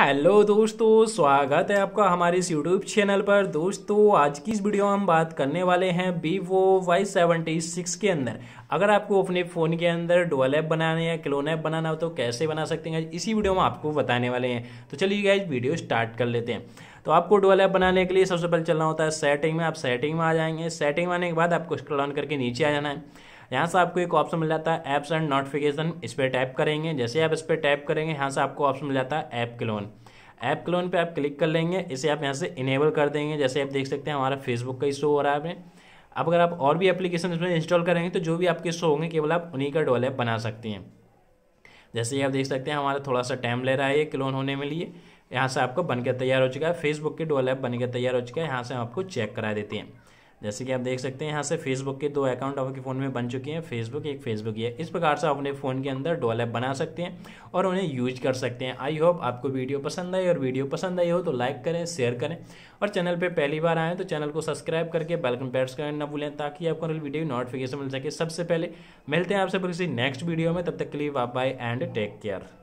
hello दोस्तों स्वागत है आपका हमारे इस यूट्यूब चैनल पर दोस्तों आज की इस वीडियो में हम बात करने वाले हैं वीवो वाई सेवेंटी सिक्स के अंदर अगर आपको अपने फ़ोन के अंदर डोल ऐप बनाना या क्लोन ऐप बनाना हो तो कैसे बना सकते हैं इसी वीडियो में आपको बताने वाले हैं तो चलिए गाइज वीडियो स्टार्ट कर लेते हैं तो आपको डोल ऐप बनाने के लिए सबसे पहले चलना होता है सेटिंग में आप सेटिंग में आ जाएंगे सेटिंग में आने के बाद आपको स्क्रॉल ऑन करके नीचे आ जाना है यहाँ से आपको एक ऑप्शन मिल जाता है ऐप्स एंड नोटिफिकेशन इस पर टैप करेंगे जैसे आप इस पर टैप करेंगे यहाँ से आपको ऑप्शन मिल जाता है ऐप क्लोन ऐप क्लोन पे आप क्लिक कर लेंगे इसे आप यहाँ से इनेबल कर देंगे जैसे आप देख सकते हैं हमारा फेसबुक का ही शो हो रहा है अब अगर आप और भी एप्लीकेशन इसमें इंस्टॉल करेंगे तो जो भी आपके शो होंगे केवल आप उन्हीं का डोल ऐप बना सकती हैं जैसे ये आप देख सकते हैं हमारा थोड़ा सा टाइम ले रहा है ये क्लोन होने में लिए यहाँ से आपको बनकर तैयार हो चुका है फेसबुक के डोल ऐप बनकर तैयार हो चुका है यहाँ से हम आपको चेक करा देते हैं जैसे कि आप देख सकते हैं यहाँ से फेसबुक के दो अकाउंट आपके फ़ोन में बन चुके हैं फेसबुक एक फेसबुक ये इस प्रकार से आप अपने फ़ोन के अंदर डोल ऐप बना सकते हैं और उन्हें यूज कर सकते हैं आई होप आपको वीडियो पसंद आई और वीडियो पसंद आई हो तो लाइक करें शेयर करें और चैनल पर पहली बार आएँ तो चैनल को सब्सक्राइब करके बेलकन प्रेस कर ना भूलें ताकि आपको वीडियो नोटिफिकेशन मिल सके सबसे पहले मिलते हैं आपसे किसी नेक्स्ट वीडियो में तब तक के लिए बाय एंड टेक केयर